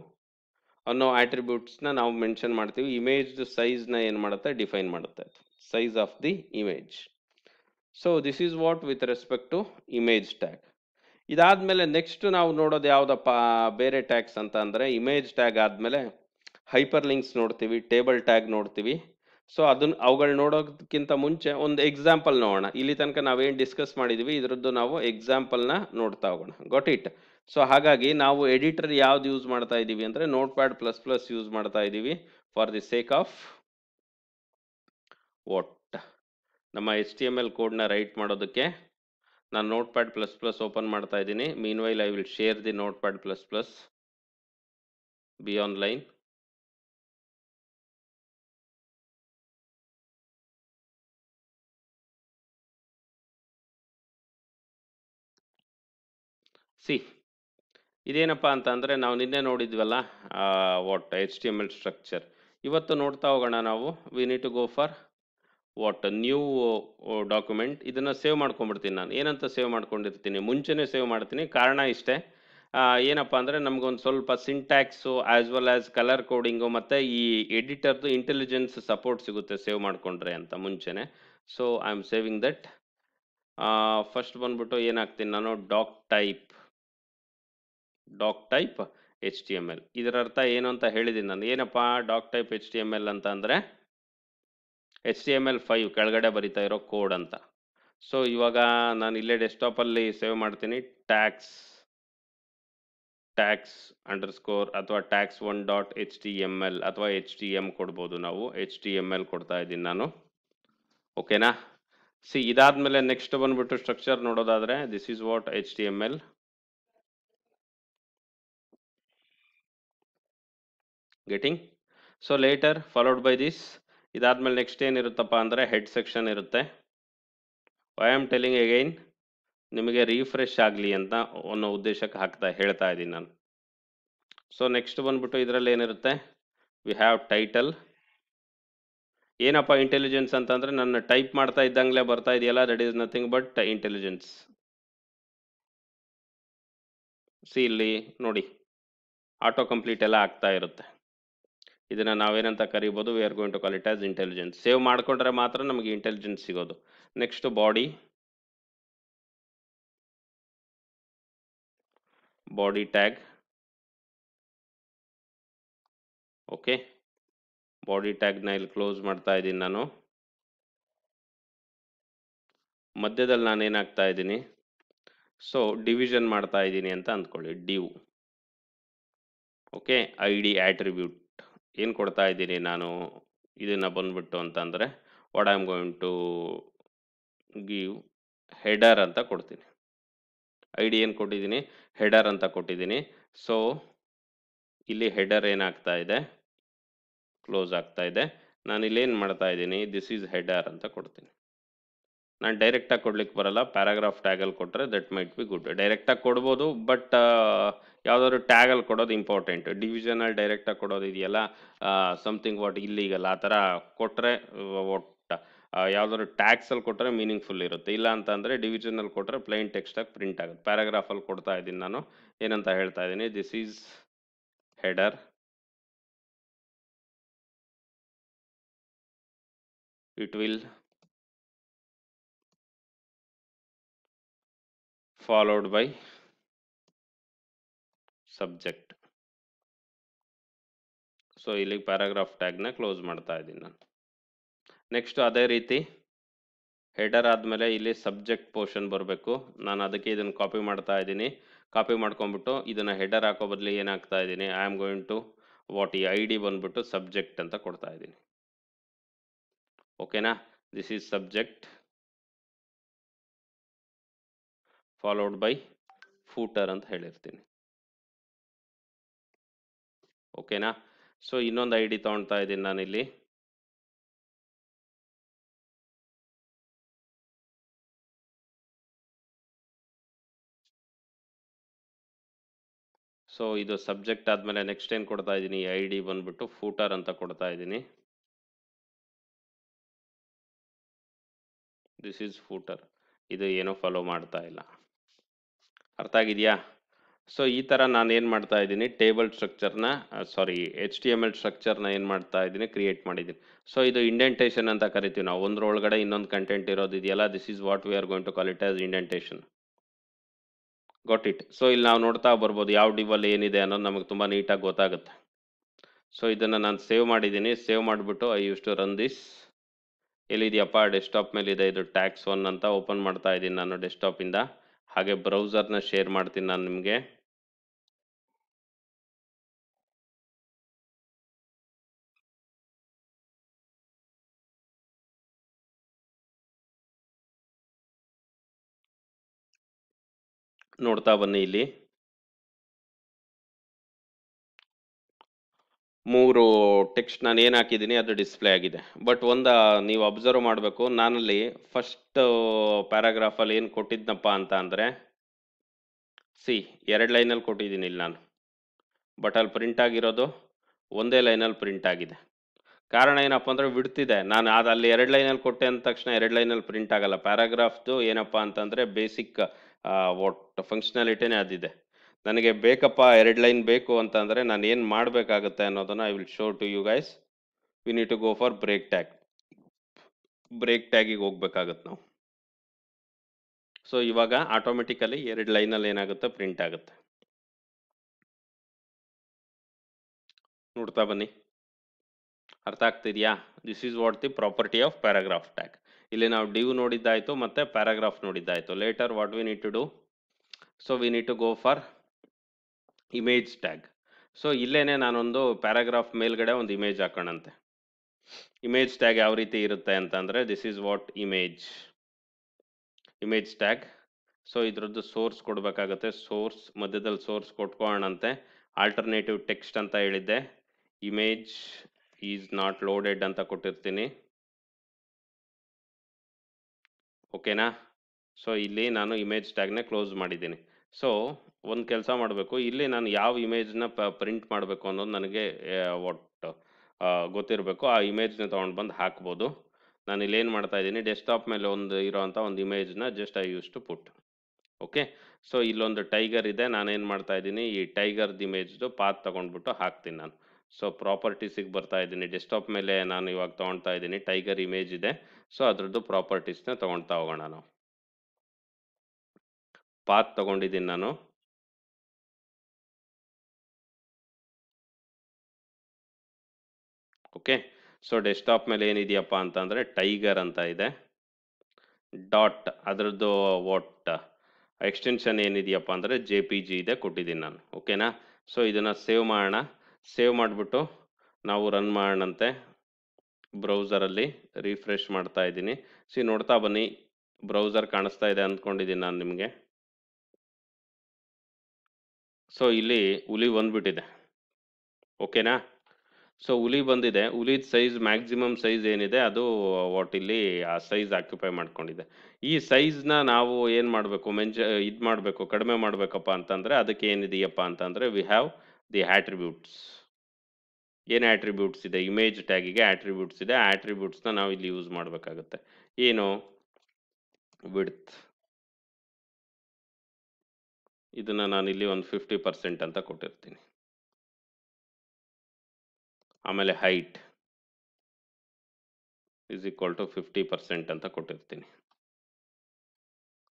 ಅನ್ನೋ ಆಟ್ರಿಬ್ಯೂಟ್ಸ್ನ ನಾವು ಮೆನ್ಷನ್ ಮಾಡ್ತೀವಿ ಇಮೇಜ್ ಸೈಜ್ನ ಏನು ಮಾಡುತ್ತೆ ಡಿಫೈನ್ ಮಾಡುತ್ತೆ size of the image so this is what with respect to image tag ಇದಾದಮೇಲೆ ನೆಕ್ಸ್ಟ್ ನಾವು ನೋಡೋದು ಯಾವುದಪ್ಪ ಬೇರೆ ಟ್ಯಾಗ್ಸ್ ಅಂತ ಅಂದರೆ ಇಮೇಜ್ ಟ್ಯಾಗ್ ಆದಮೇಲೆ ಹೈಪರ್ ಲಿಂಕ್ಸ್ ನೋಡ್ತೀವಿ ಟೇಬಲ್ ಟ್ಯಾಗ್ ನೋಡ್ತೀವಿ ಸೊ ಅದನ್ನ ಅವುಗಳು ನೋಡೋದಕ್ಕಿಂತ ಮುಂಚೆ ಒಂದು ಎಕ್ಸಾಂಪಲ್ ನೋಡೋಣ ಇಲ್ಲಿ ತನಕ ನಾವೇನು ಡಿಸ್ಕಸ್ ಮಾಡಿದ್ವಿ ಇದರದ್ದು ನಾವು ಎಕ್ಸಾಂಪಲ್ನ ನೋಡ್ತಾ ಹೋಗೋಣ ಗಾಟ್ ಇಟ್ ಸೊ ಹಾಗಾಗಿ ನಾವು ಎಡಿಟರ್ ಯಾವ್ದು ಯೂಸ್ ಮಾಡ್ತಾ ಇದೀವಿ ಅಂದರೆ notepad plus plus use ಮಾಡ್ತಾ ಇದ್ದೀವಿ for the sake of what ನಮ್ಮ ಎಚ್ ಟಿ ಎಮ್ ಎಲ್ ಕೋಡ್ನ ರೈಟ್ ಮಾಡೋದಕ್ಕೆ ನಾನು notepad plus plus open ಮಾಡ್ತಾ ಇದ್ದೀನಿ meanwhile I will share the notepad plus plus be online see ಇದೇನಪ್ಪ ಅಂತ ಅಂದರೆ ನಾವು ನಿನ್ನೆ ನೋಡಿದ್ವಲ್ಲ what H T M L structure ಇವತ್ತು ನೋಡ್ತಾ ಹೋಗೋಣ ನಾವು we need to go for what new document ಇದನ್ನು ಸೇವ್ ಮಾಡ್ಕೊಂಡ್ಬಿಡ್ತೀನಿ ನಾನು ಏನಂತ ಸೇವ್ ಮಾಡ್ಕೊಂಡಿರ್ತೀನಿ ಮುಂಚೆನೇ ಸೇವ್ ಮಾಡ್ತೀನಿ ಕಾರಣ ಇಷ್ಟೇ ಏನಪ್ಪ ಅಂದರೆ ನಮಗೊಂದು ಸ್ವಲ್ಪ syntax as well as colour coding ಮತ್ತು ಈ ಎಡಿಟರ್ದು ಇಂಟೆಲಿಜೆನ್ಸ್ ಸಪೋರ್ಟ್ ಸಿಗುತ್ತೆ ಸೇವ್ ಮಾಡಿಕೊಂಡ್ರೆ ಅಂತ ಮುಂಚೆನೇ so I am saving that first ಬಂದ್ಬಿಟ್ಟು ಏನಾಗ್ತೀನಿ ನಾನು doctype doctype H T M L ಇದರ ಅರ್ಥ ಏನು ಅಂತ ಹೇಳಿದ್ದೀನಿ ನಾನು ಏನಪ್ಪ doctype H T M L ಅಂತ ಅಂದರೆ H T M L five ಕೆಳಗಡೆ ಬರಿತಾ ಇರೋ ಕೋಡ್ ಅಂತ ಸೊ ಇವಾಗ ನಾನು ಇಲ್ಲೇ ಡೆಸ್ಕ್ಟಾಪಲ್ಲಿ ಸೇವ್ ಮಾಡ್ತೀನಿ ಟ್ಯಾಕ್ಸ್ ಟ್ಯಾಕ್ಸ್ ಅಂಡರ್ ಸ್ಕೋರ್ ಅಥವಾ tags one dot H T M L ಅಥವಾ ಎಚ್ ಟಿ ಎಮ್ ಕೊಡ್ಬೋದು ನಾವು ಎಚ್ ಟಿ ಎಮ್ ಎಲ್ ಕೊಡ್ತಾ ಇದ್ದೀನಿ ನಾನು ಓಕೆನಾ ಸಿ ಇದಾದ ಮೇಲೆ ನೆಕ್ಸ್ಟ್ ಬಂದುಬಿಟ್ಟು ಸ್ಟ್ರಕ್ಚರ್ ನೋಡೋದಾದರೆ this is what H T M L getting so later followed by this ಇದಾದ್ಮೇಲೆ ನೆಕ್ಸ್ಟ್ ಏನಿರುತ್ತಪ್ಪ ಅಂದರೆ ಹೆಡ್ ಸೆಕ್ಷನ್ ಇರುತ್ತೆ ಐ ಆಮ್ ಟೆಲಿಂಗ್ ಎಗೈನ್ ನಿಮಗೆ ರೀಫ್ರೆಶ್ ಆಗಲಿ ಅಂತ ಅನ್ನೋ ಉದ್ದೇಶಕ್ಕೆ ಹಾಕ್ತಾ ಹೇಳ್ತಾ ಇದ್ದೀನಿ ನಾನು ಸೊ ನೆಕ್ಸ್ಟ್ ಬಂದ್ಬಿಟ್ಟು ಇದರಲ್ಲಿ ಏನಿರುತ್ತೆ ವಿ ಹ್ಯಾವ್ ಟೈಟಲ್ ಏನಪ್ಪ ಇಂಟೆಲಿಜೆನ್ಸ್ ಅಂತಂದರೆ ನನ್ನ ಟೈಪ್ ಮಾಡ್ತಾ ಇದ್ದಂಗಲೇ ಬರ್ತಾ ಇದೆಯಲ್ಲ that is nothing but intelligence see ಇಲ್ಲಿ ನೋಡಿ ಆಟೋ ಕಂಪ್ಲೀಟ್ ಎಲ್ಲ ಆಗ್ತಾ ಇರುತ್ತೆ ಇದನ್ನ ನಾವೇನಂತ ಕರಿಬೋದು we are going to call it as intelligence save ಮಾಡ್ಕೊಂಡ್ರೆ ಮಾತ್ರ ನಮಗೆ ಇಂಟೆಲಿಜೆನ್ಸ್ ಸಿಗೋದು next body body tag okay body ಟ್ಯಾಗ್ನ ಇಲ್ಲಿ ಕ್ಲೋಸ್ ಮಾಡ್ತಾ ಇದ್ದೀನಿ ನಾನು ಮಧ್ಯದಲ್ಲಿ ನಾನು ಏನಾಗ್ತಾ ಇದ್ದೀನಿ ಸೊ ಡಿವಿಷನ್ ಮಾಡ್ತಾ ಇದ್ದೀನಿ ಅಂತ ಅಂದ್ಕೊಳ್ಳಿ D okay I D attribute ಏನು ಕೊಡ್ತಾ ಇದ್ದೀನಿ ನಾನು ಇದನ್ನು ಬಂದುಬಿಟ್ಟು ಅಂತಂದರೆ what I am going to give header ಅಂತ ಕೊಡ್ತೀನಿ ಐ ಡಿ ಏನು ಕೊಟ್ಟಿದ್ದೀನಿ ಹೆಡರ್ ಅಂತ ಕೊಟ್ಟಿದ್ದೀನಿ ಸೊ ಇಲ್ಲಿ ಹೆಡರ್ ಏನಾಗ್ತಾ ಇದೆ ಕ್ಲೋಸ್ ಆಗ್ತಾ ಇದೆ ನಾನು ಇಲ್ಲೇನು ಮಾಡ್ತಾ ಇದ್ದೀನಿ ದಿಸ್ ಈಸ್ ಹೆಡರ್ ಅಂತ ಕೊಡ್ತೀನಿ ನಾನು ಡೈರೆಕ್ಟಾಗಿ ಕೊಡ್ಲಿಕ್ಕೆ ಬರಲ್ಲ ಪ್ಯಾರಾಗ್ರಾಫ್ ಟ್ಯಾಗಲ್ಲಿ ಕೊಟ್ಟರೆ ದಟ್ ಮೈಟ್ ಬಿ ಗುಡ್ ಡೈರೆಕ್ಟಾಗಿ ಕೊಡ್ಬೋದು ಬಟ್ ಯಾವುದಾದ್ರು ಟ್ಯಾಗಲ್ಲಿ ಕೊಡೋದು ಇಂಪಾರ್ಟೆಂಟ್ ಡಿವಿಷನಲ್ಲಿ ಡೈರೆಕ್ಟಾಗಿ ಕೊಡೋದು ಇದೆಯಲ್ಲ ಸಮಥಿಂಗ್ ವಾಟ್ ಇಲ್ಲೀಗಲ್ ಆ ಥರ ಕೊಟ್ಟರೆ ಒಟ್ಟ ಯಾವ್ದಾದ್ರು ಟ್ಯಾಕ್ಸಲ್ಲಿ ಕೊಟ್ಟರೆ ಮೀನಿಂಗ್ಫುಲ್ ಇರುತ್ತೆ ಇಲ್ಲ ಅಂತ ಅಂದರೆ ಡಿವಿಷನಲ್ಲಿ ಕೊಟ್ಟರೆ ಪ್ಲೈನ್ ಟೆಕ್ಸ್ಟಾಗಿ ಪ್ರಿಂಟ್ ಆಗುತ್ತೆ ಪ್ಯಾರಾಗ್ರಾಫಲ್ಲಿ ಕೊಡ್ತಾ ಇದ್ದೀನಿ ನಾನು ಏನಂತ ಹೇಳ್ತಾ ಇದ್ದೀನಿ this is header it will followed by subject so ಇಲ್ಲಿ ಪ್ಯಾರಾಗ್ರಾಫ್ ಟ್ಯಾಗ್ನ ಕ್ಲೋಸ್ ಮಾಡ್ತಾ ಇದ್ದೀನಿ ನಾನು ನೆಕ್ಸ್ಟ್ ಅದೇ ರೀತಿ ಹೆಡರ್ ಆದಮೇಲೆ ಇಲ್ಲಿ ಸಬ್ಜೆಕ್ಟ್ ಪೋರ್ಷನ್ ಬರಬೇಕು ನಾನು ಅದಕ್ಕೆ ಇದನ್ನು ಕಾಪಿ ಮಾಡ್ತಾ ಇದ್ದೀನಿ ಕಾಪಿ ಮಾಡ್ಕೊಂಬಿಟ್ಟು ಇದನ್ನು ಹೆಡರ್ ಹಾಕೋ ಬದಲು ಏನಾಗ್ತಾ ಇದ್ದೀನಿ I am going to what ಈ ಐ ಡಿ ಬಂದ್ಬಿಟ್ಟು ಸಬ್ಜೆಕ್ಟ್ ಅಂತ ಕೊಡ್ತಾ ಇದ್ದೀನಿ ಓಕೆನಾ this is subject followed by footer ಅಂತ ಹೇಳಿರ್ತೀನಿ ಓಕೆನಾ ಸೊ ಇನ್ನೊಂದು ಐ ಡಿ ತೊಗೊಳ್ತಾ ಇದ್ದೀನಿ ನಾನಿಲ್ಲಿ ಸೊ ಇದು ಸಬ್ಜೆಕ್ಟ್ ಆದಮೇಲೆ ನೆಕ್ಸ್ಟ್ ಏನು ಕೊಡ್ತಾ ಇದ್ದೀನಿ ಐ ಡಿ ಬಂದ್ಬಿಟ್ಟು ಫೂಟರ್ ಅಂತ ಕೊಡ್ತಾ ಇದ್ದೀನಿ ದಿಸ್ ಈಸ್ ಫೂಟರ್ ಇದು ಏನೋ ಫಾಲೋ ಮಾಡ್ತಾ ಇಲ್ಲ ಅರ್ಥ ಆಗಿದೆಯಾ ಸೊ ಈ ಥರ ನಾನು ಏನು ಮಾಡ್ತಾ ಇದ್ದೀನಿ ಟೇಬಲ್ ಸ್ಟ್ರಕ್ಚರ್ನ sorry H D M L ಸ್ಟ್ರಕ್ಚರ್ನ ಏನು ಮಾಡ್ತಾ ಇದ್ದೀನಿ ಕ್ರಿಯೇಟ್ ಮಾಡಿದ್ದೀನಿ ಸೊ ಇದು ಇಂಡೆಂಟೇಷನ್ ಅಂತ ಕರಿತೀವಿ ನಾವು ಒಳಗಡೆ ಇನ್ನೊಂದು ಕಂಟೆಂಟ್ ಇರೋದು ಇದೆಯಲ್ಲ this is what we are going to call it as indentation got it so ಇಲ್ಲಿ ನಾವು ನೋಡ್ತಾ ಬರ್ಬೋದು ಯಾವ ಡಿವಲ್ ಏನಿದೆ ಅನ್ನೋದು ನಮಗೆ ತುಂಬ ನೀಟಾಗಿ ಗೊತ್ತಾಗುತ್ತೆ ಸೊ ಇದನ್ನು ನಾನು ಸೇವ್ ಮಾಡಿದ್ದೀನಿ ಸೇವ್ ಮಾಡಿಬಿಟ್ಟು I use to run this ಎಲ್ಲಿದೆಯಪ್ಪ ಡೆಸ್ಕ್ಟಾಪ್ ಮೇಲಿದೆ ಇದು ಟ್ಯಾಕ್ಸ್ ಒನ್ ಅಂತ ಓಪನ್ ಮಾಡ್ತಾ ಇದ್ದೀನಿ ನಾನು ಡೆಸ್ಕ್ಟಾಪಿಂದ ಹಾಗೆ ಬ್ರೌಸರ್ನ ಶೇರ್ ಮಾಡ್ತೀನಿ ನಾನು ನಿಮಗೆ ನೋಡ್ತಾ ಬನ್ನಿ ಇಲ್ಲಿ ಮೂರು ಟೆಕ್ಸ್ಟ್ ನಾನು ಏನು ಹಾಕಿದ್ದೀನಿ ಅದು ಡಿಸ್ಪ್ಲೇ ಆಗಿದೆ ಬಟ್ ಒಂದು ನೀವು ಅಬ್ಸರ್ವ್ ಮಾಡಬೇಕು ನಾನಲ್ಲಿ ಫಸ್ಟ್ ಪ್ಯಾರಾಗ್ರಾಫಲ್ಲಿ ಏನು ಕೊಟ್ಟಿದ್ದನಪ್ಪ ಅಂತ ಅಂದರೆ ಸಿ ಎರಡು ಲೈನಲ್ಲಿ ಕೊಟ್ಟಿದ್ದೀನಿ ಇಲ್ಲಿ ನಾನು ಬಟ್ ಅಲ್ಲಿ ಪ್ರಿಂಟ್ ಆಗಿರೋದು ಒಂದೇ ಲೈನಲ್ಲಿ ಪ್ರಿಂಟ್ ಆಗಿದೆ ಕಾರಣ ಏನಪ್ಪ ಅಂದರೆ ಬಿಡ್ತಿದೆ ನಾನು ಅದು ಅಲ್ಲಿ ಎರಡು ಲೈನಲ್ಲಿ ಕೊಟ್ಟೆ ಅಂದ ತಕ್ಷಣ ಎರಡು ಲೈನಲ್ಲಿ ಪ್ರಿಂಟ್ ಆಗಲ್ಲ ಪ್ಯಾರಾಗ್ರಾಫ್ದು ಏನಪ್ಪ ಅಂತಂದರೆ ಬೇಸಿಕ್ ವಾಟ್ ಫಂಕ್ಷನಾಲಿಟಿನೇ ಅದಿದೆ ನನಗೆ ಬೇಕಪ್ಪ ಎರಡು ಲೈನ್ ಬೇಕು ಅಂತಂದರೆ ನಾನು ಏನು ಮಾಡಬೇಕಾಗುತ್ತೆ ಅನ್ನೋದನ್ನು I will show to you guys we need to go for break tag break ಟ್ಯಾಗಿಗೆ ಹೋಗ್ಬೇಕಾಗತ್ತೆ ನಾವು ಸೊ ಇವಾಗ ಆಟೋಮೆಟಿಕಲಿ ಎರಡು ಲೈನಲ್ಲಿ ಏನಾಗುತ್ತೆ ಪ್ರಿಂಟ್ ಆಗುತ್ತೆ ನೋಡ್ತಾ ಬನ್ನಿ ಅರ್ಥ ಆಗ್ತಿದೆಯಾ this is what the property of paragraph tag ಇಲ್ಲಿ ನಾವು ಡಿವ್ ನೋಡಿದ್ದಾಯಿತು ಮತ್ತು ಪ್ಯಾರಾಗ್ರಾಫ್ ನೋಡಿದ್ದಾಯಿತು later what we need to do so we need to go for image tag so ಇಲ್ಲೇ ನಾನೊಂದು ಪ್ಯಾರಾಗ್ರಾಫ್ ಮೇಲ್ಗಡೆ ಒಂದು ಇಮೇಜ್ ಹಾಕೋಣಂತೆ ಇಮೇಜ್ ಟ್ಯಾಗ್ ಯಾವ ರೀತಿ ಇರುತ್ತೆ ಅಂತ ಅಂದರೆ this is what image image tag so ಇದರದ್ದು ಸೋರ್ಸ್ ಕೊಡಬೇಕಾಗತ್ತೆ ಸೋರ್ಸ್ ಮಧ್ಯದಲ್ಲಿ ಸೋರ್ಸ್ ಕೊಟ್ಕೊಳ್ಳೋಣಂತೆ ಆಲ್ಟರ್ನೇಟಿವ್ ಟೆಕ್ಸ್ಟ್ ಅಂತ ಹೇಳಿದ್ದೆ ಇಮೇಜ್ ಈಸ್ ನಾಟ್ ಲೋಡೆಡ್ ಅಂತ ಕೊಟ್ಟಿರ್ತೀನಿ ಓಕೆನಾ ಸೊ ಇಲ್ಲಿ ನಾನು ಇಮೇಜ್ ಟ್ಯಾಗ್ನೇ ಕ್ಲೋಸ್ ಮಾಡಿದ್ದೀನಿ ಸೊ ಒಂದು ಕೆಲಸ ಮಾಡಬೇಕು ಇಲ್ಲಿ ನಾನು ಯಾವ ಇಮೇಜ್ನ ಪ ಪ್ರಿಂಟ್ ಮಾಡಬೇಕು ಅನ್ನೋದು ನನಗೆ ಒಟ್ಟು ಗೊತ್ತಿರಬೇಕು ಆ ಇಮೇಜ್ನ ತೊಗೊಂಡು ಬಂದು ಹಾಕ್ಬೋದು ನಾನು ಇಲ್ಲೇನು ಮಾಡ್ತಾ ಇದ್ದೀನಿ ಡೆಸ್ಕ್ಟಾಪ್ ಮೇಲೆ ಒಂದು ಇರೋವಂಥ ಒಂದು ಇಮೇಜ್ನ just I use to put okay so ಇಲ್ಲೊಂದು ಟೈಗರ್ ಇದೆ ನಾನೇನು ಮಾಡ್ತಾ ಇದ್ದೀನಿ ಈ ಟೈಗರ್ದು ಇಮೇಜ್ದು ಪಾತ್ ತೊಗೊಂಡ್ಬಿಟ್ಟು ಹಾಕ್ತೀನಿ ನಾನು ಸೊ ಪ್ರಾಪರ್ಟೀಸಿಗೆ ಬರ್ತಾ ಇದ್ದೀನಿ ಡೆಸ್ಕ್ಟಾಪ್ ಮೇಲೆ ನಾನು ಇವಾಗ ತೊಗೊಳ್ತಾ ಇದ್ದೀನಿ ಟೈಗರ್ ಇಮೇಜ್ ಇದೆ ಸೊ ಅದರದ್ದು ಪ್ರಾಪರ್ಟೀಸ್ನ ತೊಗೊಳ್ತಾ ಹೋಗೋಣ ನಾವು ಪಾತ್ ತೊಗೊಂಡಿದ್ದೀನಿ ನಾನು ಓಕೆ ಸೊ ಡೆಸ್ಕ್ಟಾಪ್ ಮೇಲೆ ಏನಿದೆಯಪ್ಪ ಅಂತಂದರೆ ಟೈಗರ್ ಅಂತ ಇದೆ ಡಾಟ್ ಅದರದ್ದು ವಾಟ್ ಎಕ್ಸ್ಟೆನ್ಷನ್ ಏನಿದೆಯಪ್ಪ ಅಂದರೆ ಜೆ ಪಿ ಜಿ ಇದೆ ಕೊಟ್ಟಿದ್ದೀನಿ ನಾನು ಓಕೆನಾ ಸೊ ಇದನ್ನು ಸೇವ್ ಮಾಡೋಣ ಸೇವ್ ಮಾಡಿಬಿಟ್ಟು ನಾವು ರನ್ ಮಾಡೋಣಂತೆ ಬ್ರೌಸರಲ್ಲಿ ರಿಫ್ರೆಶ್ ಮಾಡ್ತಾ ಇದ್ದೀನಿ ಸಿ ನೋಡ್ತಾ ಬನ್ನಿ ಬ್ರೌಸರ್ ಕಾಣಿಸ್ತಾ ಇದೆ ಅಂದ್ಕೊಂಡಿದ್ದೀನಿ ನಾನು ನಿಮಗೆ ಸೊ ಇಲ್ಲಿ ಹುಲಿ ಬಂದ್ಬಿಟ್ಟಿದೆ ಓಕೆನಾ ಸೊ ಹುಲಿ ಬಂದಿದೆ ಹುಲಿದ್ ಸೈಜ್ ಮ್ಯಾಕ್ಸಿಮಮ್ ಸೈಜ್ ಏನಿದೆ ಅದು ವಾಟ್ ಇಲ್ಲಿ ಆ ಸೈಜ್ ಆಕ್ಯುಪೈ ಮಾಡ್ಕೊಂಡಿದೆ ಈ ಸೈಜ್ನ ನಾವು ಏನು ಮಾಡಬೇಕು ಮೆಂಚ ಇದು ಮಾಡಬೇಕು ಕಡಿಮೆ ಮಾಡಬೇಕಪ್ಪ ಅಂತಂದರೆ ಅದಕ್ಕೆ ಏನಿದೆಯಪ್ಪ ಅಂತಂದರೆ ವಿ ಹ್ಯಾವ್ ದಿ ಆಟ್ರಿಬ್ಯೂಟ್ಸ್ ಏನು ಆ್ಯಟ್ರಿಬ್ಯೂಟ್ಸ್ ಇದೆ ಇಮೇಜ್ ಟ್ಯಾಗಿಗೆ ಆಟ್ರಿಬ್ಯೂಟ್ಸ್ ಇದೆ ಆಟ್ರಿಬ್ಯೂಟ್ಸ್ನ ನಾವು ಇಲ್ಲಿ ಯೂಸ್ ಮಾಡಬೇಕಾಗುತ್ತೆ ಏನು ವಿಡ್ತ್ ಇದನ್ನು ನಾನಿಲ್ಲಿ ಒಂದು ಫಿಫ್ಟಿ ಪರ್ಸೆಂಟ್ ಅಂತ ಕೊಟ್ಟಿರ್ತೀನಿ ಆಮೇಲೆ height is equal to fifty percent ಅಂತ ಕೊಟ್ಟಿರ್ತೀನಿ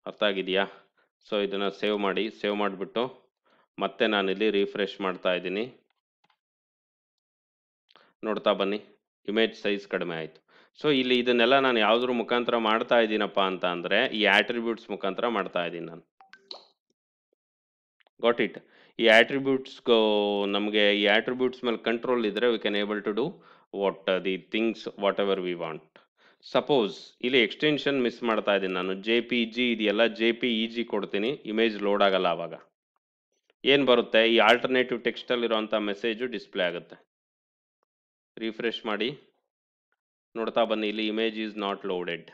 ಅರ್ಥ ಆಗಿದೆಯಾ ಸೊ ಇದನ್ನು ಸೇವ್ ಮಾಡಿ ಸೇವ್ ಮಾಡಿಬಿಟ್ಟು ಮತ್ತೆ ನಾನಿಲ್ಲಿ ರಿಫ್ರೆಶ್ ಮಾಡ್ತಾ ಇದ್ದೀನಿ ನೋಡ್ತಾ ಬನ್ನಿ ಇಮೇಜ್ ಸೈಜ್ ಕಡಿಮೆ ಆಯಿತು ಸೊ ಇಲ್ಲಿ ಇದನ್ನೆಲ್ಲ ನಾನು ಯಾವುದ್ರ ಮುಖಾಂತರ ಮಾಡ್ತಾ ಇದ್ದೀನಪ್ಪ ಅಂತ ಅಂದರೆ ಈ ಆಟ್ರಿಬ್ಯೂಟ್ಸ್ ಮುಖಾಂತರ ಮಾಡ್ತಾ ಇದ್ದೀನಿ ನಾನು ಗಾಟ್ ಇಟ್ ಈ ಆಟ್ರಿಬ್ಯೂಟ್ಸ್ ನಮಗೆ ಈ ಆಟ್ರಿಬ್ಯೂಟ್ಸ್ ಮೇಲೆ ಕಂಟ್ರೋಲ್ ಇದ್ದರೆ we can able to do what the things whatever we want suppose ಇಲ್ಲಿ ಎಕ್ಸ್ಟೆನ್ಷನ್ ಮಿಸ್ ಮಾಡ್ತಾ ಇದ್ದೀನಿ ನಾನು ಜೆ ಪಿ ಜಿ ಇದೆಯಲ್ಲ ಜೆ ಪಿ ಇ ಜಿ ಕೊಡ್ತೀನಿ ಇಮೇಜ್ ಲೋಡ್ ಆಗಲ್ಲ ಆವಾಗ ಏನು ಬರುತ್ತೆ ಈ ಆಲ್ಟರ್ನೇಟಿವ್ ಟೆಕ್ಸ್ಟಲ್ಲಿರುವಂಥ ಮೆಸೇಜು ಡಿಸ್ಪ್ಲೇ ಆಗುತ್ತೆ ರಿಫ್ರೆಶ್ ಮಾಡಿ ನೋಡ್ತಾ ಬನ್ನಿ ಇಲ್ಲಿ ಇಮೇಜ್ ಈಸ್ ನಾಟ್ ಲೋಡೆಡ್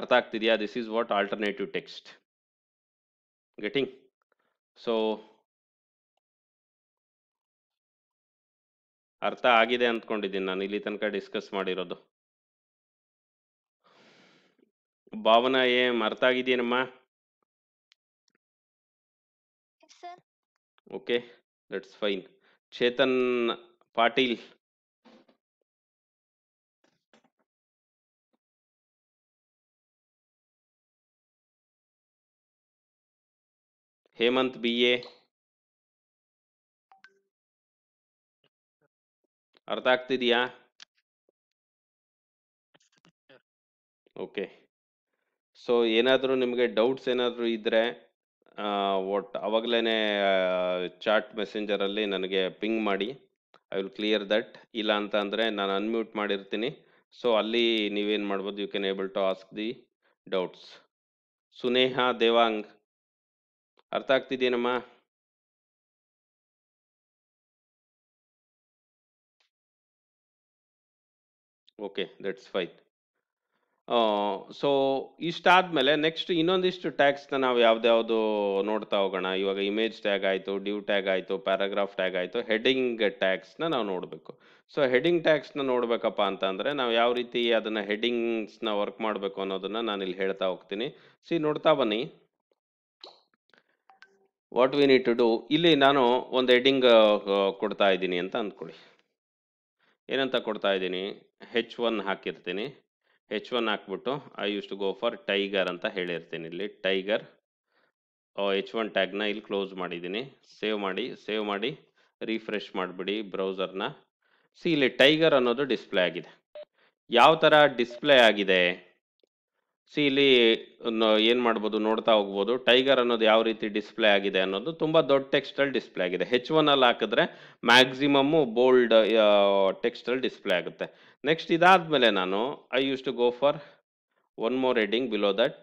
ಅರ್ಥ ಆಗ್ತಿದೆಯಾ this is what alternative text getting so ಅರ್ಥ ಆಗಿದೆ ಅಂದ್ಕೊಂಡಿದ್ದೀನಿ ನಾನು ಇಲ್ಲಿ ತನಕ ಡಿಸ್ಕಸ್ ಮಾಡಿರೋದು ಭಾವನಾ ಏಮ್ ಅರ್ಥ ಆಗಿದೆಯೇನಮ್ಮ okay that's fine Chetan Patil Hemanth B A ಅರ್ಥ ಆಗ್ತಿದೆಯಾ ಓಕೆ ಸೊ ಏನಾದರೂ ನಿಮಗೆ ಡೌಟ್ಸ್ ಏನಾದರೂ ಇದ್ದರೆ ಒಟ್ ಅವಾಗಲೇ ಚಾಟ್ ಮೆಸೆಂಜರಲ್ಲಿ ನನಗೆ ಪಿಂಗ್ ಮಾಡಿ ಐ ವಿಲ್ ಕ್ಲಿಯರ್ ದಟ್ ಇಲ್ಲ ಅಂತ ಅಂದರೆ ನಾನು ಅನ್ಮ್ಯೂಟ್ ಮಾಡಿರ್ತೀನಿ ಸೊ ಅಲ್ಲಿ ನೀವೇನು ಮಾಡ್ಬೋದು you can able to ask the doubts Suneha Devang ಅರ್ಥ ಆಗ್ತಿದೆಯೇನಮ್ಮ ಓಕೆ ದಟ್ಸ್ ಫೈನ್ ಸೊ ಇಷ್ಟಾದಮೇಲೆ ನೆಕ್ಸ್ಟ್ ಇನ್ನೊಂದಿಷ್ಟು ಟ್ಯಾಗ್ಸ್ನ ನಾವು ಯಾವ್ದ್ಯಾವುದು ನೋಡ್ತಾ ಹೋಗೋಣ ಇವಾಗ ಇಮೇಜ್ ಟ್ಯಾಗ್ ಆಯಿತು ಡ್ಯೂ ಟ್ಯಾಗ್ ಆಯಿತು ಪ್ಯಾರಾಗ್ರಾಫ್ ಟ್ಯಾಗ್ ಆಯಿತು ಹೆಡಿಂಗ್ ಟ್ಯಾಗ್ಸ್ನ ನಾವು ನೋಡಬೇಕು ಸೊ ಹೆಡಿಂಗ್ ಟ್ಯಾಗ್ಸ್ನ ನೋಡಬೇಕಪ್ಪ ಅಂತಂದರೆ ನಾವು ಯಾವ ರೀತಿ ಅದನ್ನು ಹೆಡಿಂಗ್ಸ್ನ ವರ್ಕ್ ಮಾಡಬೇಕು ಅನ್ನೋದನ್ನು ನಾನು ಇಲ್ಲಿ ಹೇಳ್ತಾ ಹೋಗ್ತೀನಿ ಸಿ ನೋಡ್ತಾ ಬನ್ನಿ what we need to do ಇಲ್ಲಿ ನಾನು ಒಂದು ಹೆಡ್ಡಿಂಗ್ ಕೊಡ್ತಾ ಇದ್ದೀನಿ ಅಂತ ಅಂದ್ಕೊಳ್ಳಿ ಏನಂತ ಕೊಡ್ತಾ ಇದ್ದೀನಿ ಹೆಚ್ ಒನ್ ಹಾಕಿರ್ತೀನಿ ಹೆಚ್ ಒನ್ ಹಾಕ್ಬಿಟ್ಟು I use to go for tiger ಅಂತ ಹೇಳಿರ್ತೀನಿ ಇಲ್ಲಿ ಟೈಗರ್ ಹೆಚ್ ಒನ್ ಟ್ಯಾಗ್ನ ಇಲ್ಲಿ ಕ್ಲೋಸ್ ಮಾಡಿದ್ದೀನಿ ಸೇವ್ ಮಾಡಿ ಸೇವ್ ಮಾಡಿ ರಿಫ್ರೆಶ್ ಮಾಡಿಬಿಡಿ ಬ್ರೌಸರ್ನ ಸಿ ಇಲ್ಲಿ ಟೈಗರ್ ಅನ್ನೋದು ಡಿಸ್ಪ್ಲೇ ಆಗಿದೆ ಯಾವ ಥರ ಡಿಸ್ಪ್ಲೇ ಆಗಿದೆ ಸಿ ಇಲ್ಲಿ ನ- ಮಾಡ್ಬೋದು ನೋಡ್ತಾ ಹೋಗ್ಬೋದು ಟೈಗರ್ ಅನ್ನೋದು ಯಾವ ರೀತಿ ಡಿಸ್ಪ್ಲೇ ಆಗಿದೆ ಅನ್ನೋದು ತುಂಬಾ ದೊಡ್ಡ ಟೆಕ್ಸ್ಟಲ್ ಡಿಸ್ಪ್ಲೇ ಆಗಿದೆ ಹೆಚ್ ಒನ್ ಅಲ್ಲಿ ಹಾಕಿದ್ರೆ ಮ್ಯಾಕ್ಸಿಮಮ್ಮು ಬೋಲ್ಡ್ ಟೆಕ್ಸ್ಟಲ್ ಡಿಸ್ಪ್ಲೇ ಆಗುತ್ತೆ ನೆಕ್ಸ್ಟ್ ಮೇಲೆ ನಾನು I use to go for one more heading below that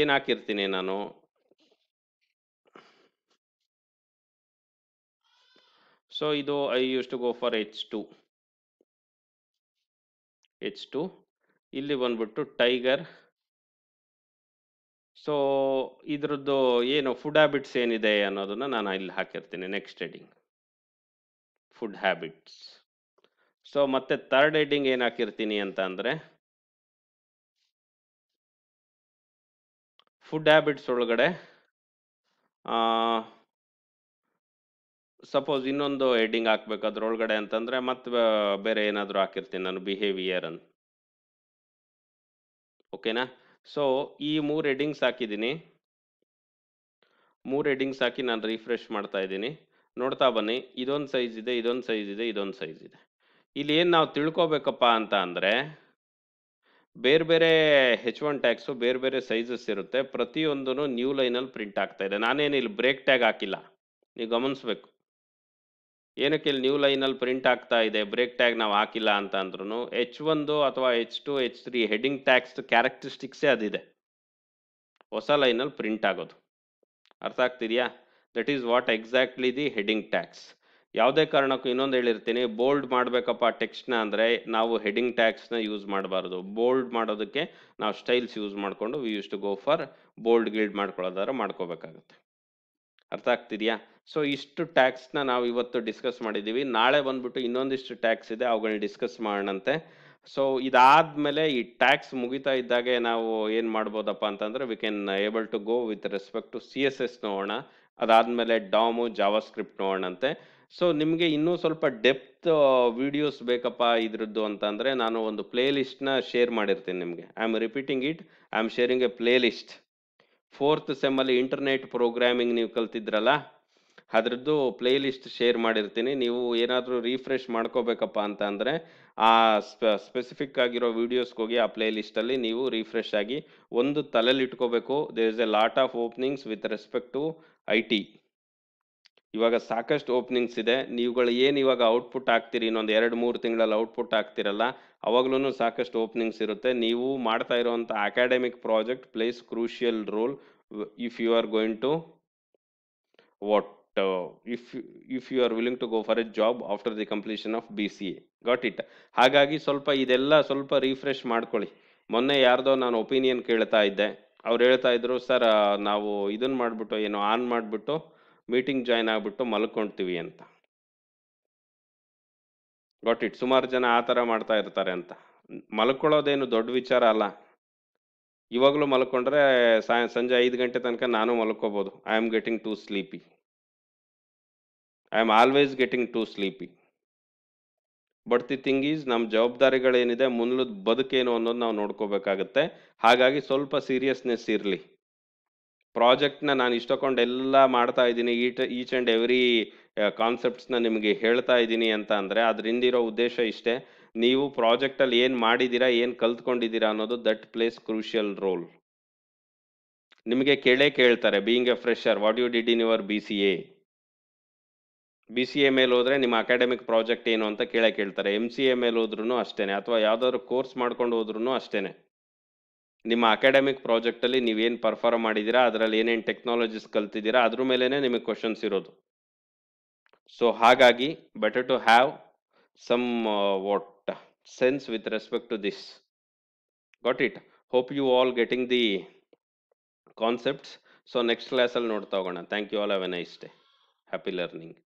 ಏನು ಹಾಕಿರ್ತೀನಿ ನಾನು ಸೊ ಇದು I use to go for H two H two ಇಲ್ಲಿ ಬಂದ್ಬಿಟ್ಟು ಟೈಗರ್ ಸೊ ಇದ್ರದ್ದು ಏನು ಫುಡ್ ಹ್ಯಾಬಿಟ್ಸ್ ಏನಿದೆ ಅನ್ನೋದನ್ನ ನಾನು ಇಲ್ಲಿ ಹಾಕಿರ್ತೀನಿ next heading food habits so ಮತ್ತೆ ಥರ್ಡ್ ಎಡಿಂಗ್ ಏನು ಹಾಕಿರ್ತೀನಿ ಅಂತ ಅಂದರೆ ಫುಡ್ ಹ್ಯಾಬಿಟ್ಸ್ ಒಳಗಡೆ ಸಪೋಸ್ ಇನ್ನೊಂದು ಹೆಡ್ಡಿಂಗ್ ಹಾಕ್ಬೇಕು ಅದ್ರೊಳಗಡೆ ಅಂತಂದರೆ ಮತ್ತೆ ಬೇರೆ ಏನಾದರೂ ಹಾಕಿರ್ತೀನಿ ನಾನು ಬಿಹೇವಿಯರ್ ಅಂತ ಓಕೆನಾ ಸೊ ಈ ಮೂರು ಹೆಡ್ಡಿಂಗ್ಸ್ ಹಾಕಿದ್ದೀನಿ ಮೂರು ಹೆಡ್ಡಿಂಗ್ಸ್ ಹಾಕಿ ನಾನು ರಿಫ್ರೆಶ್ ಮಾಡ್ತಾ ಇದ್ದೀನಿ ನೋಡ್ತಾ ಬನ್ನಿ ಇದೊಂದು ಸೈಜ್ ಇದೆ ಇದೊಂದು ಸೈಜ್ ಇದೆ ಇದೊಂದು ಸೈಜ್ ಇದೆ ಇಲ್ಲಿ ಏನು ನಾವು ತಿಳ್ಕೊಬೇಕಪ್ಪ ಅಂತ ಅಂದರೆ ಬೇರೆ ಬೇರೆ ಹೆಚ್ ಒನ್ ಟ್ಯಾಕ್ಸು ಬೇರೆ ಬೇರೆ ಸೈಜಸ್ ಇರುತ್ತೆ ಪ್ರತಿಯೊಂದೂ ನ್ಯೂ ಲೈನಲ್ಲಿ ಪ್ರಿಂಟ್ ಆಗ್ತಾ ಇದೆ ನಾನೇನು ಇಲ್ಲಿ ಬ್ರೇಕ್ ಟ್ಯಾಗ್ ಹಾಕಿಲ್ಲ ನೀವು ಗಮನಿಸ್ಬೇಕು ಏನಕ್ಕೆ ಇಲ್ಲಿ ನ್ಯೂ ಲೈನಲ್ಲಿ ಪ್ರಿಂಟ್ ಆಗ್ತಾ ಇದೆ ಬ್ರೇಕ್ ಟ್ಯಾಗ್ ನಾವು ಹಾಕಿಲ್ಲ ಅಂತ ಅಂದ್ರೂ ಎಚ್ ಒಂದು ಅಥವಾ H two H three heading tags ಕ್ಯಾರೆಕ್ಟರಿಸ್ಟಿಕ್ಸೇ ಅದಿದೆ ಹೊಸ ಲೈನಲ್ಲಿ ಪ್ರಿಂಟ್ ಆಗೋದು ಅರ್ಥ ಆಗ್ತಿದೆಯಾ that is what exactly the heading tags ಯಾವುದೇ ಕಾರಣಕ್ಕೂ ಇನ್ನೊಂದು ಹೇಳಿರ್ತೀನಿ ಬೋಲ್ಡ್ ಮಾಡಬೇಕಪ್ಪ ಟೆಕ್ಸ್ಟ್ನ ಅಂದರೆ ನಾವು ಹೆಡ್ಡಿಂಗ್ ಟ್ಯಾಕ್ಸ್ನ ಯೂಸ್ ಮಾಡಬಾರ್ದು ಬೋಲ್ಡ್ ಮಾಡೋದಕ್ಕೆ ನಾವು ಸ್ಟೈಲ್ಸ್ ಯೂಸ್ ಮಾಡಿಕೊಂಡು we use to go for bold ಗಿಲ್ಡ್ ಮಾಡ್ಕೊಳ್ಳೋದಾರ ಮಾಡ್ಕೋಬೇಕಾಗುತ್ತೆ ಅರ್ಥ ಆಗ್ತಿದೆಯಾ ಸೊ ಇಷ್ಟು ಟ್ಯಾಕ್ಸ್ನ ನಾವು ಇವತ್ತು ಡಿಸ್ಕಸ್ ಮಾಡಿದ್ದೀವಿ ನಾಳೆ ಬಂದ್ಬಿಟ್ಟು ಇನ್ನೊಂದಿಷ್ಟು ಟ್ಯಾಕ್ಸ್ ಇದೆ ಅವುಗಳನ್ನ ಡಿಸ್ಕಸ್ ಮಾಡೋಣಂತೆ ಸೊ ಮೇಲೆ ಈ ಟ್ಯಾಕ್ಸ್ ಮುಗಿತಾ ಇದ್ದಾಗೆ ನಾವು ಏನು ಮಾಡ್ಬೋದಪ್ಪ ಅಂತಂದ್ರೆ we can able to go with respect to C S S ನೋಡೋಣ ಅದಾದಮೇಲೆ ಡಾಮು ಜಾವಾ ಸ್ಕ್ರಿಪ್ಟ್ ನೋಡೋಣಂತೆ ಸೊ ನಿಮಗೆ ಇನ್ನೂ ಸ್ವಲ್ಪ ಡೆಪ್ತ್ ವಿಡಿಯೋಸ್ ಬೇಕಪ್ಪ ಇದ್ರದ್ದು ಅಂತಂದರೆ ನಾನು ಒಂದು ಪ್ಲೇ ಲಿಸ್ಟ್ನ ಶೇರ್ ಮಾಡಿರ್ತೀನಿ ನಿಮಗೆ I am repeating it I am sharing a playlist fourth ಸೆಮ್ಮಲ್ಲಿ ಇಂಟರ್ನೆಟ್ ಪ್ರೋಗ್ರಾಮಿಂಗ್ ನೀವು ಕಲ್ತಿದ್ರಲ್ಲ ಅದರದ್ದು ಪ್ಲೇ ಲಿಸ್ಟ್ ಶೇರ್ ಮಾಡಿರ್ತೀನಿ ನೀವು ಏನಾದರೂ ರೀಫ್ರೆಶ್ ಮಾಡ್ಕೋಬೇಕಪ್ಪ ಅಂತ ಅಂದರೆ ಆ ಸ್ಪೆಸಿಫಿಕ್ ಆಗಿರೋ ವೀಡಿಯೋಸ್ಗೆ ಹೋಗಿ ಆ ಪ್ಲೇ ಲಿಸ್ಟಲ್ಲಿ ನೀವು ರೀಫ್ರೆಶ್ ಆಗಿ ಒಂದು ತಲೆಯಲ್ಲಿ ಇಟ್ಕೋಬೇಕು there is a lot of openings with respect to I T ಇವಾಗ ಸಾಕಷ್ಟು ಓಪನಿಂಗ್ಸ್ ಇದೆ ನೀವುಗಳು ಏನು ಇವಾಗ ಔಟ್ಪುಟ್ ಆಗ್ತೀರಿ ಇನ್ನೊಂದು ಎರಡು ಮೂರು ತಿಂಗಳಲ್ಲಿ ಔಟ್ಪುಟ್ ಆಗ್ತಿರಲ್ಲ ಅವಾಗಲೂ ಸಾಕಷ್ಟು ಓಪನಿಂಗ್ಸ್ ಇರುತ್ತೆ ನೀವು ಮಾಡ್ತಾ ಇರೋವಂಥ academic project place crucial role if you are going to what if if you are willing to go for for job after the completion of B C got it ಹಾಗಾಗಿ ಸ್ವಲ್ಪ ಇದೆಲ್ಲ ಸ್ವಲ್ಪ refresh ಮಾಡ್ಕೊಳ್ಳಿ ಮೊನ್ನೆ ಯಾರ್ದೋ ನಾನು ಒಪಿನಿಯನ್ ಕೇಳ್ತಾ ಇದ್ದೆ ಅವ್ರು ಹೇಳ್ತಾ ಇದ್ರು ಸರ್ ನಾವು ಇದನ್ನ ಮಾಡಿಬಿಟ್ಟು ಏನೋ ಆನ್ ಮಾಡಿಬಿಟ್ಟು ಮೀಟಿಂಗ್ ಜಾಯ್ನ್ ಆಗಿಬಿಟ್ಟು ಮಲ್ಕೊಳ್ತೀವಿ ಅಂತ ಗಾಟ್ ಇಟ್ ಸುಮಾರು ಜನ ಆ ಥರ ಮಾಡ್ತಾ ಇರ್ತಾರೆ ಅಂತ ಮಲ್ಕೊಳ್ಳೋದೇನು ದೊಡ್ಡ ವಿಚಾರ ಅಲ್ಲ ಇವಾಗಲೂ ಮಲ್ಕೊಂಡ್ರೆ ಸಾಯ ಸಂಜೆ ಐದು ಗಂಟೆ ತನಕ ನಾನು ಮಲ್ಕೋಬೋದು I am getting to sleepy I am always getting to sleepy but the thing is ನಮ್ಮ ಜವಾಬ್ದಾರಿಗಳೇನಿದೆ ಮುಂದ್ಲದ ಬದುಕೇನು ಅನ್ನೋದು ನಾವು ನೋಡ್ಕೋಬೇಕಾಗತ್ತೆ ಹಾಗಾಗಿ ಸ್ವಲ್ಪ ಸೀರಿಯಸ್ನೆಸ್ ಇರಲಿ ಪ್ರಾಜೆಕ್ಟ್ನ ನಾನು ಇಷ್ಟಕೊಂಡು ಎಲ್ಲ ಮಾಡ್ತಾ ಇದ್ದೀನಿ ಈಟ್ ಈಚ್ ಆ್ಯಂಡ್ ಎವ್ರಿ ಕಾನ್ಸೆಪ್ಟ್ಸ್ನ ನಿಮಗೆ ಹೇಳ್ತಾ ಇದ್ದೀನಿ ಅಂತ ಅಂದರೆ ಅದರಿಂದ ಇರೋ ಉದ್ದೇಶ ಇಷ್ಟೇ ನೀವು ಪ್ರಾಜೆಕ್ಟಲ್ಲಿ ಏನು ಮಾಡಿದ್ದೀರಾ ಏನು ಕಲ್ತ್ಕೊಂಡಿದ್ದೀರಾ ಅನ್ನೋದು ದಟ್ ಪ್ಲೇಸ್ ಕ್ರೂಷಿಯಲ್ ರೋಲ್ ನಿಮಗೆ ಕೇಳೇ ಕೇಳ್ತಾರೆ being a fresher what you did in your B C A B C A ಮೇಲೆ ಹೋದರೆ ನಿಮ್ಮ ಅಕಾಡೆಮಿಕ್ ಪ್ರಾಜೆಕ್ಟ್ ಏನು ಅಂತ ಕೇಳೇ ಕೇಳ್ತಾರೆ ಎಮ್ ಸಿ ಎ ಮೇಲೆ ಹೋದ್ರೂ ಅಷ್ಟೇ ಅಥವಾ ಯಾವ್ದಾದ್ರು ಕೋರ್ಸ್ ಮಾಡ್ಕೊಂಡು ಹೋದ್ರೂ ಅಷ್ಟೇ ನಿಮ್ಮ ಅಕಾಡೆಮಿಕ್ ಪ್ರಾಜೆಕ್ಟಲ್ಲಿ ನೀವೇನು ಪರ್ಫಾರ್ಮ್ ಮಾಡಿದ್ದೀರಾ ಅದರಲ್ಲಿ ಏನೇನು ಟೆಕ್ನಾಲಜೀಸ್ ಕಲ್ತಿದ್ದೀರಾ ಅದ್ರ ಮೇಲೇ ನಿಮಗೆ ಕ್ವಶನ್ಸ್ ಇರೋದು ಸೊ ಹಾಗಾಗಿ better to have somewhat sense with respect to this got it hope you all getting the concepts so next ಕ್ಲಾಸಲ್ಲಿ ನೋಡ್ತಾ ಹೋಗೋಣ thank you all have a nice day happy learning